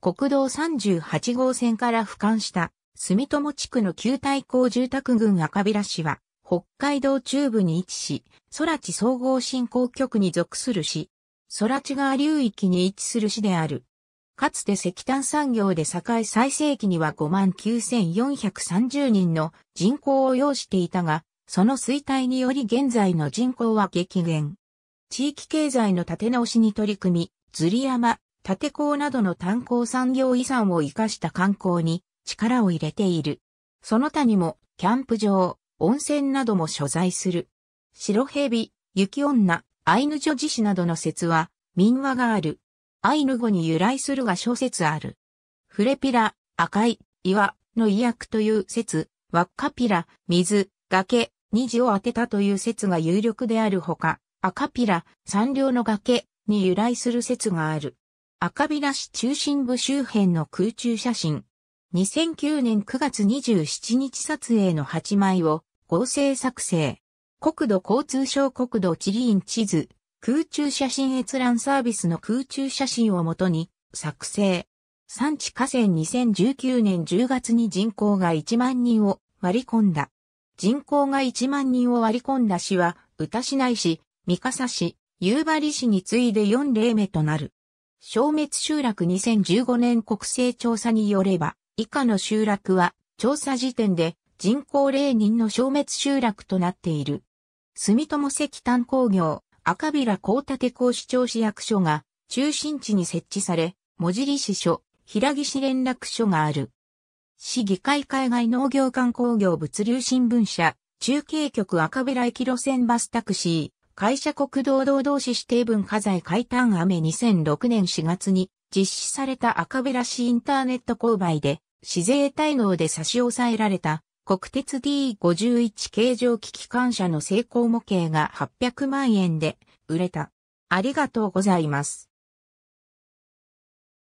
国道38号線から俯瞰した住友地区の旧対抗住宅群赤平市は北海道中部に位置し、空地総合振興局に属する市、空地川流域に位置する市である。かつて石炭産業で栄え最盛期には59,430人の人口を要していたが、その衰退により現在の人口は激減。地域経済の立て直しに取り組み、釣り山、建港などの炭鉱産業遺産を活かした観光に力を入れている。その他にも、キャンプ場、温泉なども所在する。白蛇、雪女、アイヌ女子死などの説は、民話がある。アイヌ語に由来するが諸説ある。フレピラ、赤い、岩の意訳という説、ワッカピラ、水、崖、虹を当てたという説が有力であるほか、赤ピラ、三両の崖に由来する説がある。赤平市中心部周辺の空中写真。2009年9月27日撮影の8枚を合成作成。国土交通省国土地理院地図、空中写真閲覧サービスの空中写真をもとに作成。産地河川2019年10月に人口が1万人を割り込んだ。人口が1万人を割り込んだ市は、歌市内市、三笠市、夕張市に次いで4例目となる。消滅集落2015年国勢調査によれば、以下の集落は、調査時点で人口霊人の消滅集落となっている。住友石炭工業、赤平高立港市長市役所が中心地に設置され、文利市所、平岸連絡所がある。市議会海外農業観光業物流新聞社、中継局赤平駅路線バスタクシー。会社国道道同士指定文化財解体雨2006年4月に実施された赤べらシインターネット購買で、市税滞納で差し押さえられた国鉄 D51 形状機機関車の成功模型が800万円で売れた。ありがとうございます。